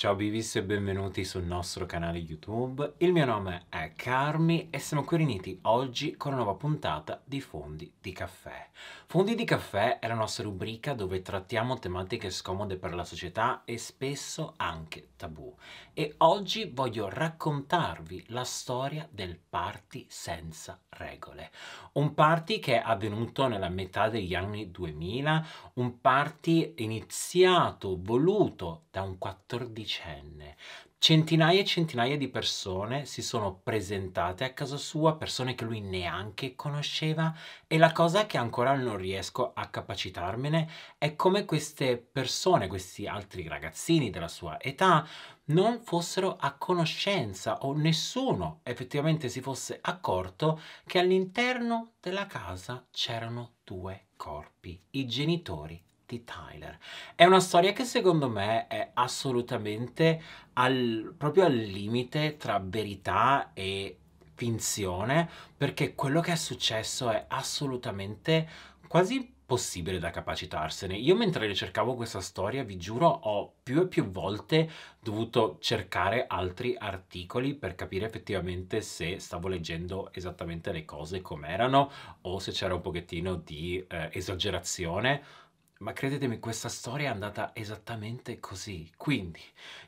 Ciao Bivis e benvenuti sul nostro canale YouTube. Il mio nome è Carmi e siamo qui riuniti oggi con una nuova puntata di Fondi di Caffè. Fondi di Caffè è la nostra rubrica dove trattiamo tematiche scomode per la società e spesso anche tabù. E oggi voglio raccontarvi la storia del party senza regole. Un party che è avvenuto nella metà degli anni 2000, un party iniziato, voluto da un 14 quindicenne. Centinaia e centinaia di persone si sono presentate a casa sua, persone che lui neanche conosceva e la cosa che ancora non riesco a capacitarmene è come queste persone, questi altri ragazzini della sua età, non fossero a conoscenza o nessuno effettivamente si fosse accorto che all'interno della casa c'erano due corpi, i genitori di Tyler. È una storia che secondo me è assolutamente al, proprio al limite tra verità e finzione, perché quello che è successo è assolutamente quasi possibile da capacitarsene. Io mentre ricercavo questa storia, vi giuro, ho più e più volte dovuto cercare altri articoli per capire effettivamente se stavo leggendo esattamente le cose come erano o se c'era un pochettino di eh, esagerazione ma credetemi, questa storia è andata esattamente così. Quindi,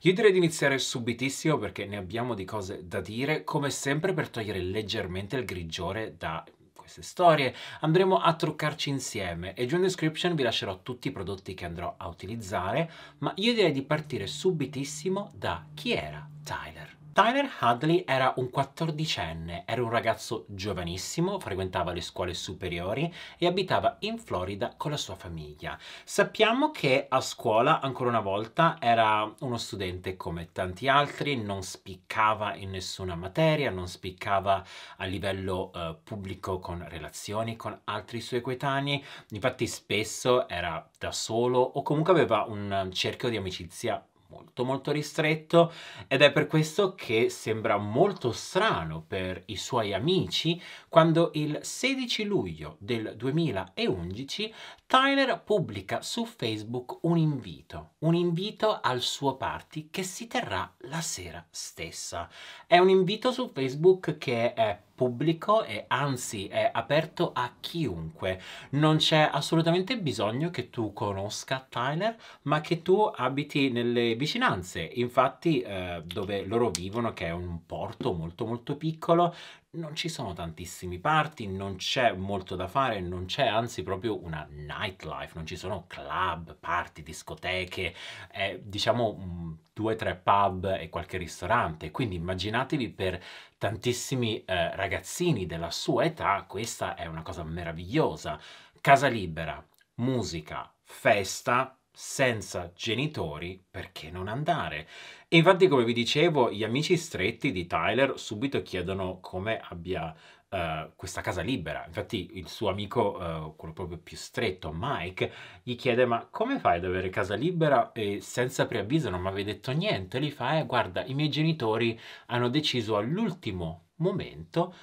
io direi di iniziare subitissimo perché ne abbiamo di cose da dire, come sempre per togliere leggermente il grigiore da queste storie. Andremo a truccarci insieme e giù in description vi lascerò tutti i prodotti che andrò a utilizzare, ma io direi di partire subitissimo da chi era Tyler. Tyler Hadley era un quattordicenne, era un ragazzo giovanissimo, frequentava le scuole superiori e abitava in Florida con la sua famiglia. Sappiamo che a scuola, ancora una volta, era uno studente come tanti altri, non spiccava in nessuna materia, non spiccava a livello eh, pubblico con relazioni con altri suoi coetanei, infatti spesso era da solo o comunque aveva un cerchio di amicizia molto molto ristretto ed è per questo che sembra molto strano per i suoi amici quando il 16 luglio del 2011 Tyler pubblica su Facebook un invito, un invito al suo party che si terrà la sera stessa. È un invito su Facebook che è pubblico e anzi è aperto a chiunque. Non c'è assolutamente bisogno che tu conosca Tyler, ma che tu abiti nelle vicinanze. Infatti eh, dove loro vivono, che è un porto molto molto piccolo, non ci sono tantissimi party, non c'è molto da fare, non c'è anzi proprio una nightlife, non ci sono club, party, discoteche, eh, diciamo mh, mm, due o tre pub e qualche ristorante, quindi immaginatevi per tantissimi eh, ragazzini della sua età questa è una cosa meravigliosa. Casa libera, musica, festa, senza genitori, perché non andare? E infatti, come vi dicevo, gli amici stretti di Tyler subito chiedono come abbia Uh, questa casa libera. Infatti il suo amico, uh, quello proprio più stretto, Mike, gli chiede ma come fai ad avere casa libera e senza preavviso non mi avevi detto niente? E fa eh guarda i miei genitori hanno deciso all'ultimo momento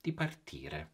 di partire.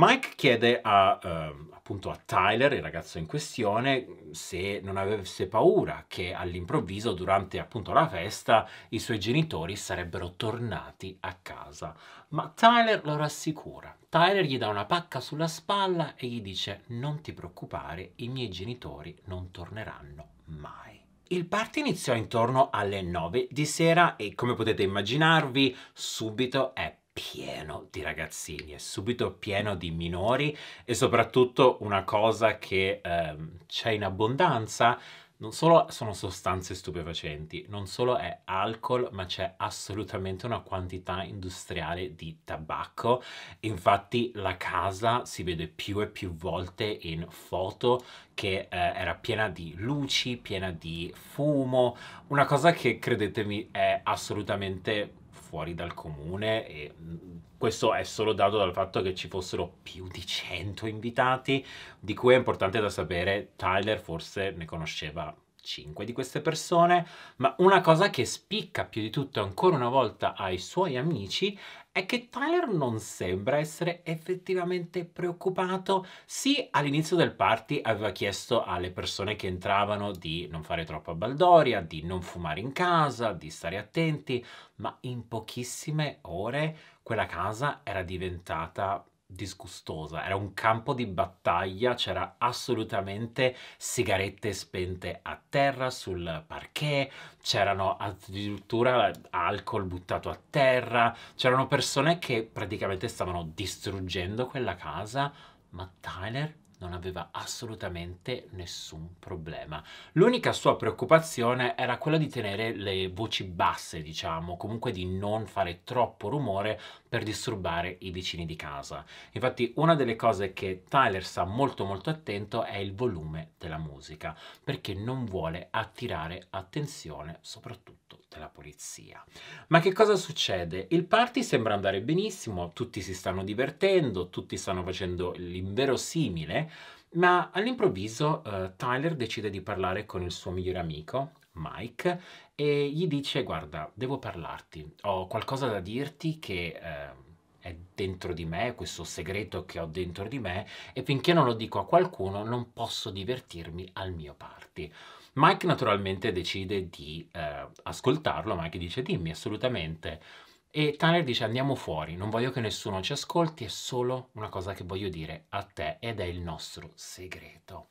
Mike chiede a, eh, appunto a Tyler, il ragazzo in questione, se non avesse paura che all'improvviso, durante appunto la festa, i suoi genitori sarebbero tornati a casa. Ma Tyler lo rassicura. Tyler gli dà una pacca sulla spalla e gli dice non ti preoccupare, i miei genitori non torneranno mai. Il party iniziò intorno alle 9 di sera e come potete immaginarvi subito è pieno di ragazzini, è subito pieno di minori e soprattutto una cosa che ehm, c'è in abbondanza non solo sono sostanze stupefacenti, non solo è alcol, ma c'è assolutamente una quantità industriale di tabacco. Infatti la casa si vede più e più volte in foto che eh, era piena di luci, piena di fumo, una cosa che credetemi è assolutamente fuori dal comune e mm, questo è solo dato dal fatto che ci fossero più di 100 invitati, di cui è importante da sapere Tyler forse ne conosceva 5 di queste persone, ma una cosa che spicca più di tutto ancora una volta ai suoi amici è che Tyler non sembra essere effettivamente preoccupato. Sì, all'inizio del party aveva chiesto alle persone che entravano di non fare troppa baldoria, di non fumare in casa, di stare attenti, ma in pochissime ore quella casa era diventata disgustosa, era un campo di battaglia, c'era assolutamente sigarette spente a terra sul parquet, c'erano addirittura alcol buttato a terra, c'erano persone che praticamente stavano distruggendo quella casa, ma Tyler non aveva assolutamente nessun problema. L'unica sua preoccupazione era quella di tenere le voci basse, diciamo, comunque di non fare troppo rumore per disturbare i vicini di casa. Infatti una delle cose che Tyler sta molto molto attento è il volume della musica, perché non vuole attirare attenzione soprattutto della polizia. Ma che cosa succede? Il party sembra andare benissimo, tutti si stanno divertendo, tutti stanno facendo l'inverosimile, ma all'improvviso uh, Tyler decide di parlare con il suo migliore amico, Mike e gli dice guarda, devo parlarti, ho qualcosa da dirti che... Eh, è dentro di me, questo segreto che ho dentro di me e finché non lo dico a qualcuno non posso divertirmi al mio party. Mike naturalmente decide di eh, ascoltarlo, Mike dice dimmi assolutamente e Tanner dice andiamo fuori, non voglio che nessuno ci ascolti, è solo una cosa che voglio dire a te ed è il nostro segreto.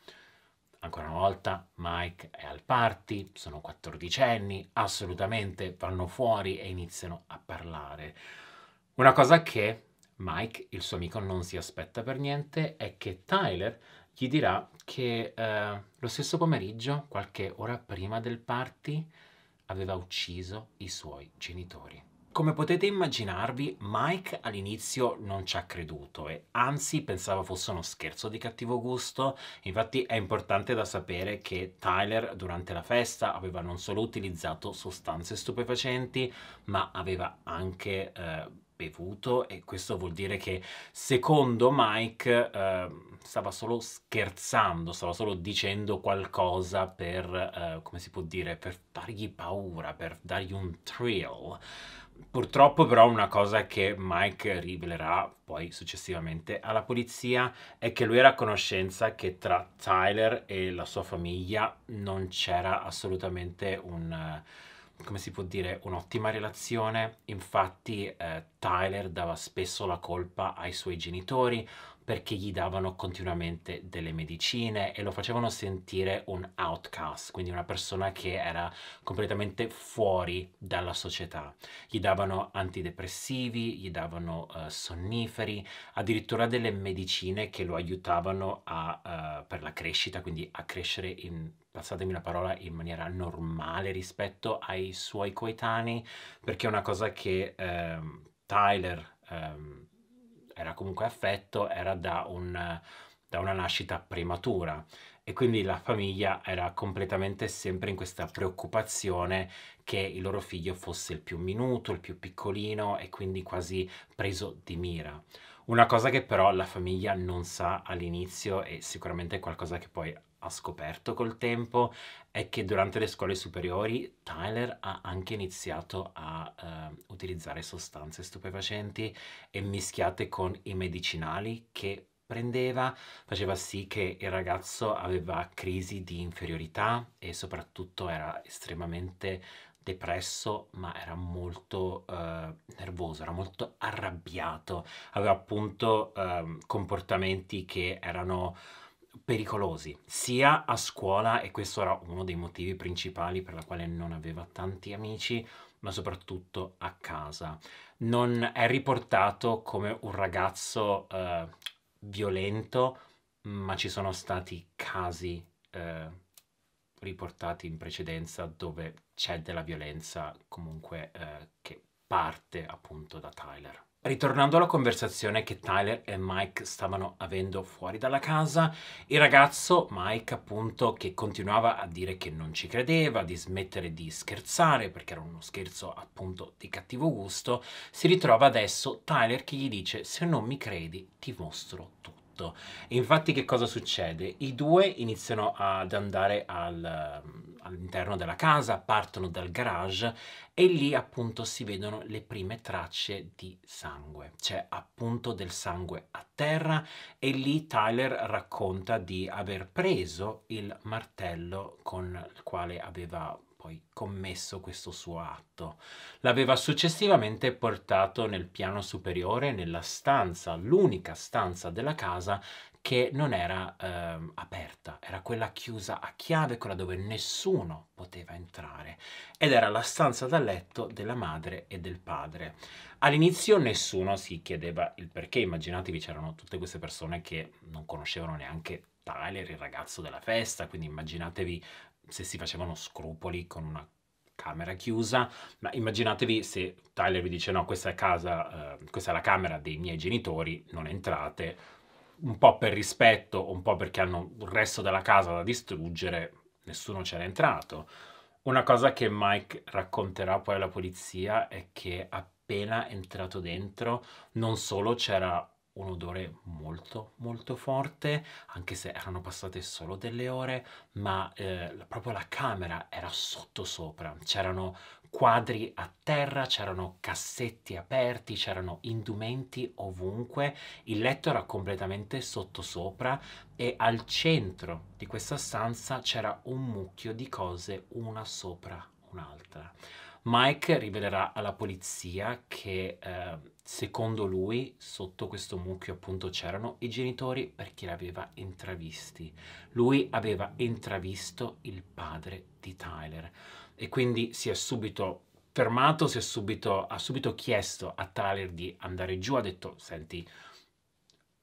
Ancora una volta Mike è al party, sono 14 anni, assolutamente vanno fuori e iniziano a parlare. Una cosa che Mike, il suo amico, non si aspetta per niente è che Tyler gli dirà che eh, lo stesso pomeriggio, qualche ora prima del party, aveva ucciso i suoi genitori. Come potete immaginarvi, Mike all'inizio non ci ha creduto e anzi pensava fosse uno scherzo di cattivo gusto. Infatti è importante da sapere che Tyler durante la festa aveva non solo utilizzato sostanze stupefacenti, ma aveva anche eh, bevuto e questo vuol dire che secondo Mike eh, stava solo scherzando, stava solo dicendo qualcosa per, eh, come si può dire, per fargli paura, per dargli un thrill Purtroppo però una cosa che Mike rivelerà poi successivamente alla polizia è che lui era a conoscenza che tra Tyler e la sua famiglia non c'era assolutamente un, eh, come si può dire, un'ottima relazione. Infatti eh, Tyler dava spesso la colpa ai suoi genitori, perché gli davano continuamente delle medicine e lo facevano sentire un outcast, quindi una persona che era completamente fuori dalla società. Gli davano antidepressivi, gli davano uh, sonniferi, addirittura delle medicine che lo aiutavano a, uh, per la crescita, quindi a crescere in passatemi la parola, in maniera normale rispetto ai suoi coetanei, perché è una cosa che um, Tyler um, era comunque affetto, era da, un, da una nascita prematura e quindi la famiglia era completamente sempre in questa preoccupazione che il loro figlio fosse il più minuto, il più piccolino e quindi quasi preso di mira. Una cosa che però la famiglia non sa all'inizio e sicuramente è qualcosa che poi ha scoperto col tempo è che durante le scuole superiori Tyler ha anche iniziato a uh, utilizzare sostanze stupefacenti e mischiate con i medicinali che prendeva faceva sì che il ragazzo aveva crisi di inferiorità e soprattutto era estremamente depresso ma era molto uh, nervoso, era molto arrabbiato, aveva appunto uh, comportamenti che erano pericolosi, sia a scuola, e questo era uno dei motivi principali per la quale non aveva tanti amici, ma soprattutto a casa. Non è riportato come un ragazzo eh, violento, ma ci sono stati casi eh, riportati in precedenza dove c'è della violenza comunque eh, che parte appunto da Tyler. Ritornando alla conversazione che Tyler e Mike stavano avendo fuori dalla casa, il ragazzo, Mike appunto, che continuava a dire che non ci credeva, di smettere di scherzare perché era uno scherzo appunto di cattivo gusto, si ritrova adesso Tyler che gli dice se non mi credi ti mostro tutto tutto. infatti che cosa succede? I due iniziano ad andare al, all'interno della casa, partono dal garage e lì appunto si vedono le prime tracce di sangue, C'è appunto del sangue a terra e lì Tyler racconta di aver preso il martello con il quale aveva poi commesso questo suo atto. L'aveva successivamente portato nel piano superiore, nella stanza, l'unica stanza della casa che non era eh, aperta, era quella chiusa a chiave, quella dove nessuno poteva entrare ed era la stanza da letto della madre e del padre. All'inizio nessuno si chiedeva il perché, immaginatevi c'erano tutte queste persone che non conoscevano neanche Tyler, il ragazzo della festa, quindi immaginatevi se si facevano scrupoli con una camera chiusa, ma immaginatevi se Tyler vi dice no, questa è, casa, eh, questa è la camera dei miei genitori, non entrate, un po' per rispetto, un po' perché hanno il resto della casa da distruggere, nessuno c'era entrato. Una cosa che Mike racconterà poi alla polizia è che appena entrato dentro non solo c'era un odore molto molto forte, anche se erano passate solo delle ore, ma eh, proprio la camera era sotto sopra, c'erano quadri a terra, c'erano cassetti aperti, c'erano indumenti ovunque, il letto era completamente sottosopra e al centro di questa stanza c'era un mucchio di cose una sopra un'altra. Mike rivelerà alla polizia che eh, secondo lui sotto questo mucchio appunto c'erano i genitori perché li aveva intravisti. Lui aveva intravisto il padre di Tyler e quindi si è subito fermato, si è subito, ha subito chiesto a Tyler di andare giù, ha detto senti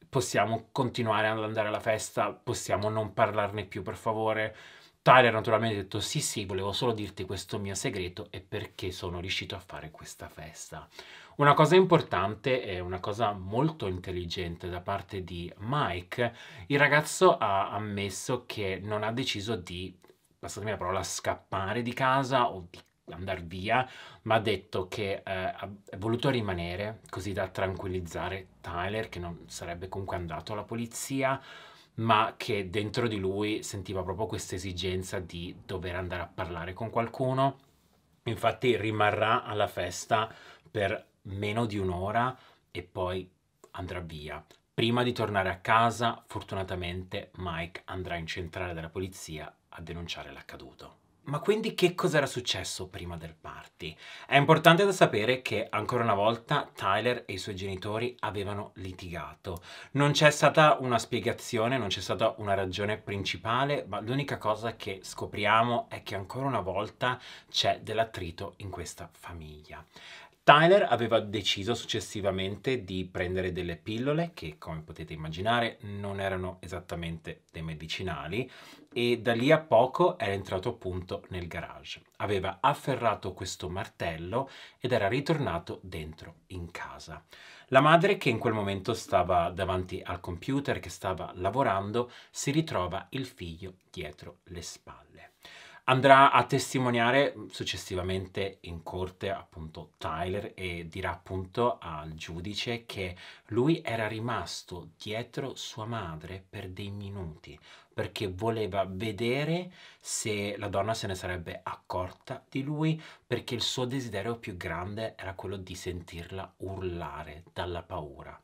possiamo continuare ad andare alla festa, possiamo non parlarne più per favore Tyler naturalmente ha detto sì sì, volevo solo dirti questo mio segreto e perché sono riuscito a fare questa festa. Una cosa importante e una cosa molto intelligente da parte di Mike, il ragazzo ha ammesso che non ha deciso di, passatemi la parola, scappare di casa o di andare via, ma ha detto che eh, ha voluto rimanere così da tranquillizzare Tyler che non sarebbe comunque andato alla polizia, ma che dentro di lui sentiva proprio questa esigenza di dover andare a parlare con qualcuno. Infatti rimarrà alla festa per meno di un'ora e poi andrà via. Prima di tornare a casa, fortunatamente Mike andrà in centrale della polizia a denunciare l'accaduto. Ma quindi che cosa era successo prima del party? È importante da sapere che ancora una volta Tyler e i suoi genitori avevano litigato. Non c'è stata una spiegazione, non c'è stata una ragione principale, ma l'unica cosa che scopriamo è che ancora una volta c'è dell'attrito in questa famiglia. Tyler aveva deciso successivamente di prendere delle pillole che, come potete immaginare, non erano esattamente dei medicinali e da lì a poco era entrato appunto nel garage. Aveva afferrato questo martello ed era ritornato dentro in casa. La madre, che in quel momento stava davanti al computer, che stava lavorando, si ritrova il figlio dietro le spalle. Andrà a testimoniare successivamente in corte appunto Tyler e dirà appunto al giudice che lui era rimasto dietro sua madre per dei minuti perché voleva vedere se la donna se ne sarebbe accorta di lui perché il suo desiderio più grande era quello di sentirla urlare dalla paura.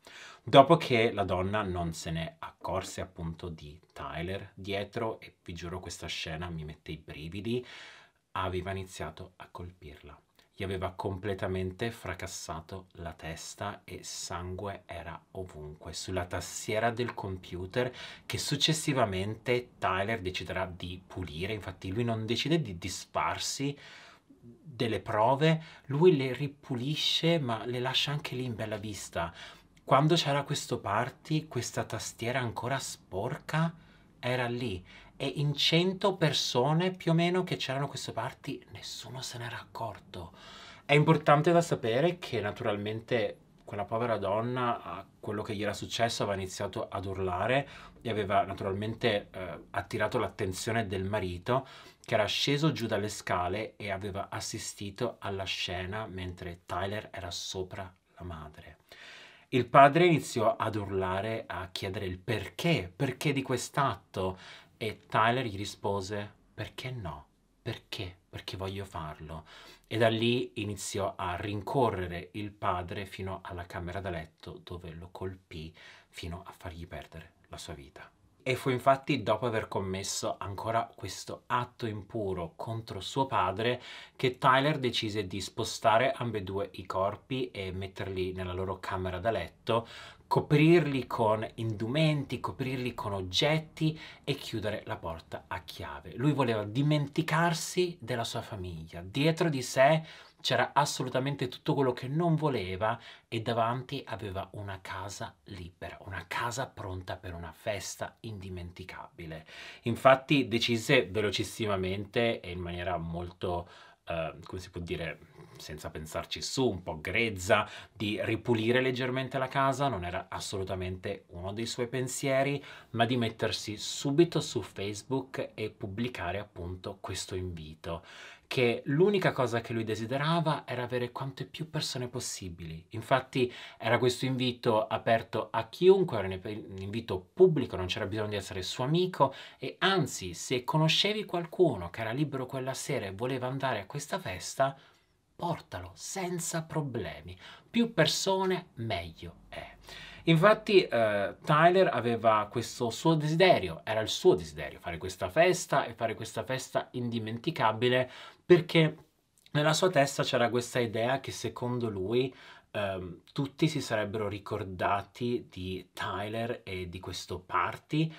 Dopo che la donna non se ne accorse appunto di Tyler dietro e vi giuro questa scena mi mette i brividi, aveva iniziato a colpirla. Gli aveva completamente fracassato la testa e sangue era ovunque, sulla tastiera del computer che successivamente Tyler deciderà di pulire, infatti lui non decide di disfarsi delle prove, lui le ripulisce ma le lascia anche lì in bella vista quando c'era questo party, questa tastiera ancora sporca era lì e in 100 persone più o meno che c'erano questo party nessuno se n'era accorto. È importante da sapere che naturalmente quella povera donna a quello che gli era successo aveva iniziato ad urlare e aveva naturalmente eh, attirato l'attenzione del marito che era sceso giù dalle scale e aveva assistito alla scena mentre Tyler era sopra la madre. Il padre iniziò ad urlare, a chiedere il perché, perché di quest'atto, e Tyler gli rispose, perché no? Perché? Perché voglio farlo. E da lì iniziò a rincorrere il padre fino alla camera da letto dove lo colpì fino a fargli perdere la sua vita. E fu infatti dopo aver commesso ancora questo atto impuro contro suo padre che Tyler decise di spostare ambedue i corpi e metterli nella loro camera da letto, coprirli con indumenti, coprirli con oggetti e chiudere la porta a chiave. Lui voleva dimenticarsi della sua famiglia. Dietro di sé c'era assolutamente tutto quello che non voleva e davanti aveva una casa libera, una casa pronta per una festa indimenticabile. Infatti decise velocissimamente e in maniera molto Uh, come si può dire, senza pensarci su, un po' grezza, di ripulire leggermente la casa, non era assolutamente uno dei suoi pensieri, ma di mettersi subito su Facebook e pubblicare appunto questo invito che l'unica cosa che lui desiderava era avere quante più persone possibili. Infatti era questo invito aperto a chiunque, era un invito pubblico, non c'era bisogno di essere suo amico e anzi se conoscevi qualcuno che era libero quella sera e voleva andare a questa festa, portalo senza problemi. Più persone meglio è. Infatti eh, Tyler aveva questo suo desiderio, era il suo desiderio fare questa festa e fare questa festa indimenticabile perché nella sua testa c'era questa idea che secondo lui Um, tutti si sarebbero ricordati di Tyler e di questo party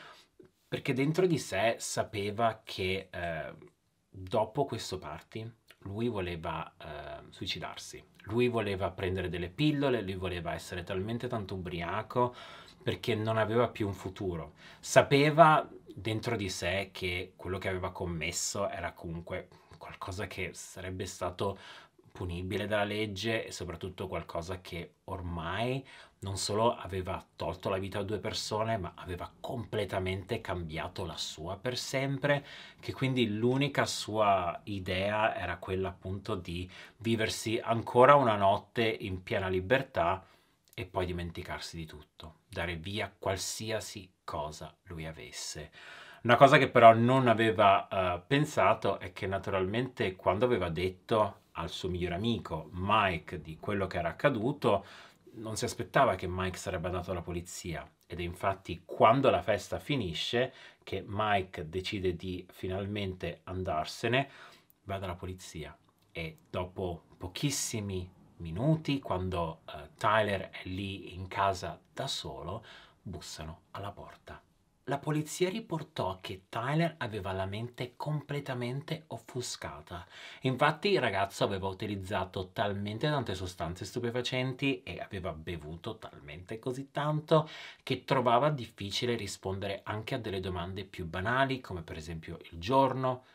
perché dentro di sé sapeva che uh, dopo questo party lui voleva eh, suicidarsi, lui voleva prendere delle pillole, lui voleva essere talmente tanto ubriaco perché non aveva più un futuro. Sapeva dentro di sé che quello che aveva commesso era comunque qualcosa che sarebbe stato punibile dalla legge e soprattutto qualcosa che ormai non solo aveva tolto la vita a due persone, ma aveva completamente cambiato la sua per sempre, che quindi l'unica sua idea era quella appunto di viversi ancora una notte in piena libertà e poi dimenticarsi di tutto, dare via qualsiasi cosa lui avesse. Una cosa che però non aveva uh, pensato è che naturalmente quando aveva detto al suo migliore amico Mike di quello che era accaduto, non si aspettava che Mike sarebbe andato alla polizia ed è infatti quando la festa finisce che Mike decide di finalmente andarsene, va dalla polizia e dopo pochissimi minuti, quando uh, Tyler è lì in casa da solo, bussano alla porta. La polizia riportò che Tyler aveva la mente completamente offuscata. Infatti il ragazzo aveva utilizzato talmente tante sostanze stupefacenti e aveva bevuto talmente così tanto che trovava difficile rispondere anche a delle domande più banali come per esempio il giorno,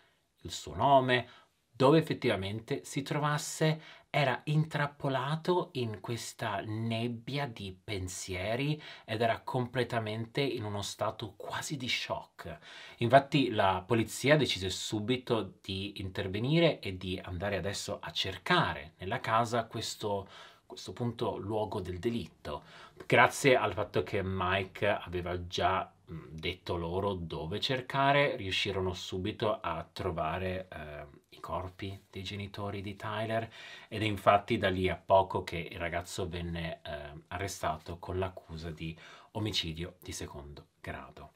il suo nome, dove effettivamente si trovasse era intrappolato in questa nebbia di pensieri ed era completamente in uno stato quasi di shock. Infatti la polizia decise subito di intervenire e di andare adesso a cercare nella casa questo questo punto luogo del delitto, grazie al fatto che Mike aveva già detto loro dove cercare, riuscirono subito a trovare eh, corpi dei genitori di Tyler ed è infatti da lì a poco che il ragazzo venne eh, arrestato con l'accusa di omicidio di secondo grado.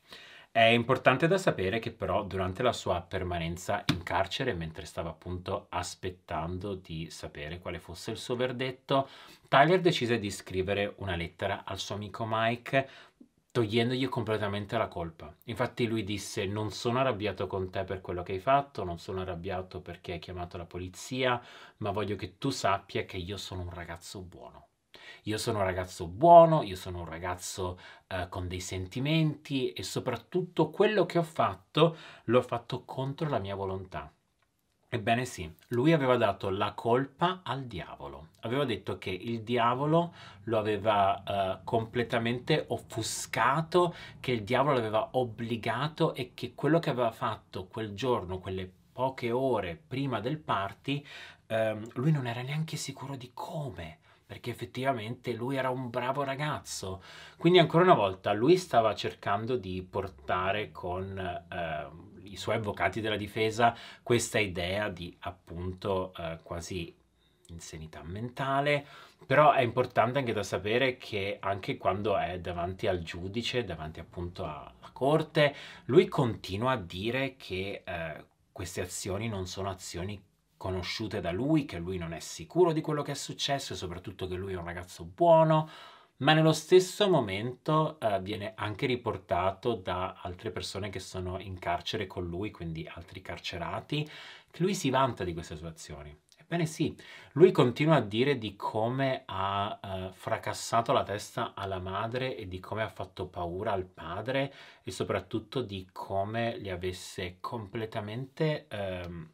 È importante da sapere che però durante la sua permanenza in carcere, mentre stava appunto aspettando di sapere quale fosse il suo verdetto, Tyler decise di scrivere una lettera al suo amico Mike togliendogli completamente la colpa. Infatti lui disse non sono arrabbiato con te per quello che hai fatto, non sono arrabbiato perché hai chiamato la polizia, ma voglio che tu sappia che io sono un ragazzo buono. Io sono un ragazzo buono, io sono un ragazzo eh, con dei sentimenti e soprattutto quello che ho fatto l'ho fatto contro la mia volontà. Ebbene sì, lui aveva dato la colpa al diavolo, aveva detto che il diavolo lo aveva uh, completamente offuscato, che il diavolo l'aveva obbligato e che quello che aveva fatto quel giorno, quelle poche ore prima del party, um, lui non era neanche sicuro di come, perché effettivamente lui era un bravo ragazzo. Quindi ancora una volta lui stava cercando di portare con... Uh, i suoi avvocati della difesa questa idea di appunto eh, quasi insanità mentale, però è importante anche da sapere che anche quando è davanti al giudice, davanti appunto alla corte, lui continua a dire che eh, queste azioni non sono azioni conosciute da lui, che lui non è sicuro di quello che è successo e soprattutto che lui è un ragazzo buono, ma nello stesso momento eh, viene anche riportato da altre persone che sono in carcere con lui, quindi altri carcerati, che lui si vanta di queste situazioni. Ebbene sì, lui continua a dire di come ha eh, fracassato la testa alla madre e di come ha fatto paura al padre e soprattutto di come li avesse completamente... Ehm,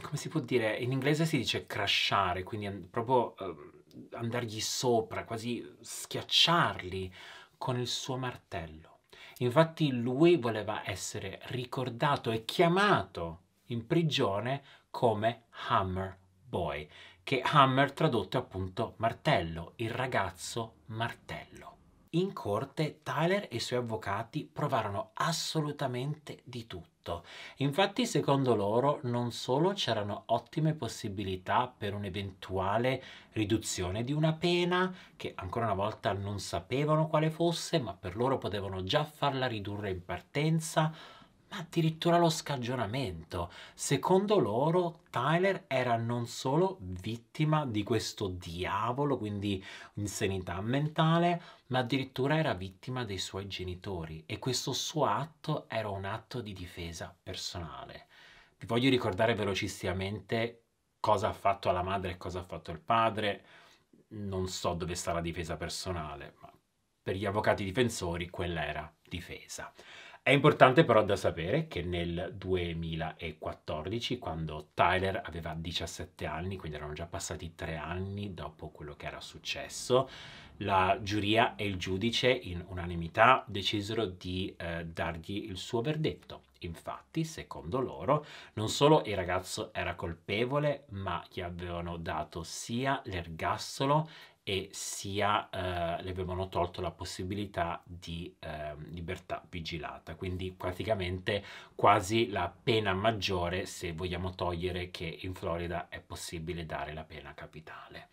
come si può dire? In inglese si dice crashare, quindi proprio... Ehm, andargli sopra, quasi schiacciarli con il suo martello. Infatti lui voleva essere ricordato e chiamato in prigione come Hammer Boy, che Hammer tradotto è appunto martello, il ragazzo martello. In corte Tyler e i suoi avvocati provarono assolutamente di tutto tutto. Infatti, secondo loro, non solo c'erano ottime possibilità per un'eventuale riduzione di una pena, che ancora una volta non sapevano quale fosse, ma per loro potevano già farla ridurre in partenza, ma addirittura lo scagionamento. Secondo loro Tyler era non solo vittima di questo diavolo, quindi insanità mentale, ma addirittura era vittima dei suoi genitori e questo suo atto era un atto di difesa personale. Vi voglio ricordare velocissimamente cosa ha fatto la madre e cosa ha fatto il padre. Non so dove sta la difesa personale, ma per gli avvocati difensori quella era difesa. È importante però da sapere che nel 2014, quando Tyler aveva 17 anni, quindi erano già passati tre anni dopo quello che era successo, la giuria e il giudice in unanimità decisero di eh, dargli il suo verdetto. Infatti, secondo loro, non solo il ragazzo era colpevole, ma gli avevano dato sia l'ergastolo e sia eh, le avevano tolto la possibilità di eh, libertà vigilata, quindi praticamente quasi la pena maggiore se vogliamo togliere che in Florida è possibile dare la pena capitale.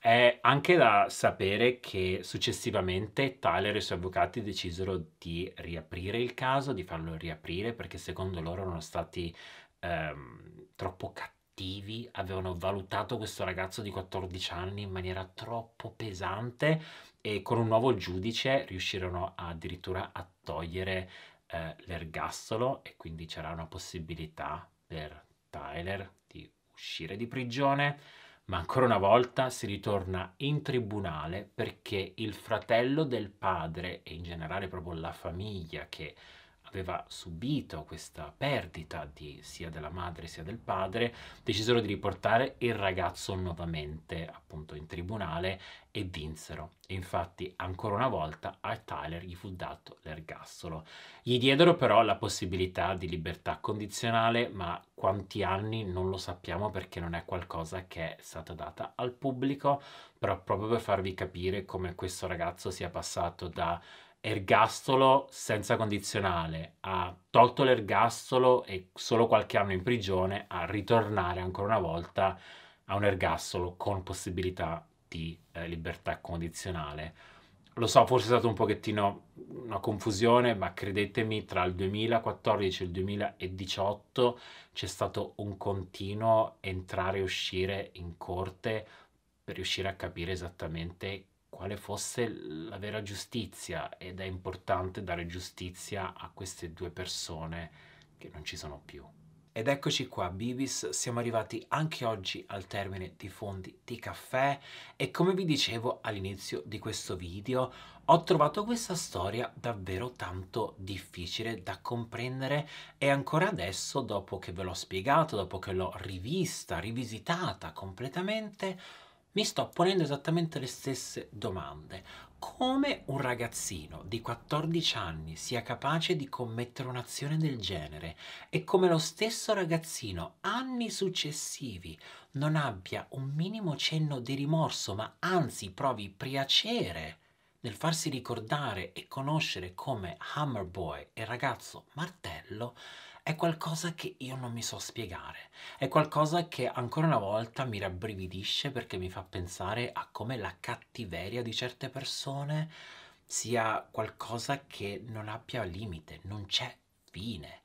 È anche da sapere che successivamente Tyler e i suoi avvocati decisero di riaprire il caso, di farlo riaprire perché secondo loro erano stati ehm, troppo cattivi cattivi avevano valutato questo ragazzo di 14 anni in maniera troppo pesante e con un nuovo giudice riuscirono addirittura a togliere eh, l'ergastolo e quindi c'era una possibilità per Tyler di uscire di prigione, ma ancora una volta si ritorna in tribunale perché il fratello del padre e in generale proprio la famiglia che aveva subito questa perdita di, sia della madre sia del padre, decisero di riportare il ragazzo nuovamente appunto in tribunale e vinsero. E infatti ancora una volta a Tyler gli fu dato l'ergastolo. Gli diedero però la possibilità di libertà condizionale, ma quanti anni non lo sappiamo perché non è qualcosa che è stata data al pubblico, però proprio per farvi capire come questo ragazzo sia passato da ergastolo senza condizionale, ha tolto l'ergastolo e solo qualche anno in prigione a ritornare ancora una volta a un ergastolo con possibilità di eh, libertà condizionale. Lo so, forse è stato un pochettino una confusione, ma credetemi, tra il 2014 e il 2018 c'è stato un continuo entrare e uscire in corte per riuscire a capire esattamente quale fosse la vera giustizia ed è importante dare giustizia a queste due persone che non ci sono più. Ed eccoci qua, Bibis, siamo arrivati anche oggi al termine di Fondi di Caffè e come vi dicevo all'inizio di questo video, ho trovato questa storia davvero tanto difficile da comprendere e ancora adesso, dopo che ve l'ho spiegato, dopo che l'ho rivista, rivisitata completamente, mi sto ponendo esattamente le stesse domande. Come un ragazzino di 14 anni sia capace di commettere un'azione del genere e come lo stesso ragazzino anni successivi non abbia un minimo cenno di rimorso, ma anzi provi piacere nel farsi ricordare e conoscere come Hammer Boy e ragazzo martello, è qualcosa che io non mi so spiegare, è qualcosa che ancora una volta mi rabbrividisce perché mi fa pensare a come la cattiveria di certe persone sia qualcosa che non abbia limite, non c'è fine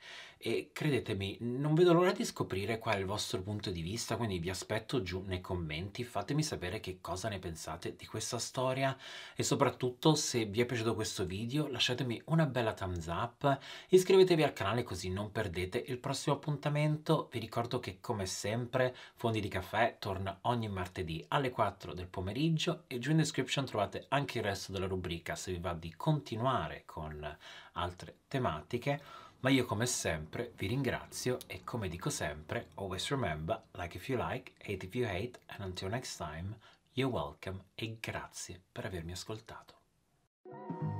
e credetemi, non vedo l'ora di scoprire qual è il vostro punto di vista, quindi vi aspetto giù nei commenti, fatemi sapere che cosa ne pensate di questa storia e soprattutto se vi è piaciuto questo video lasciatemi una bella thumbs up, iscrivetevi al canale così non perdete il prossimo appuntamento, vi ricordo che come sempre Fondi di Caffè torna ogni martedì alle 4 del pomeriggio e giù in description trovate anche il resto della rubrica se vi va di continuare con altre tematiche. Ma io come sempre vi ringrazio e come dico sempre, always remember, like if you like, hate if you hate, and until next time, you're welcome e grazie per avermi ascoltato.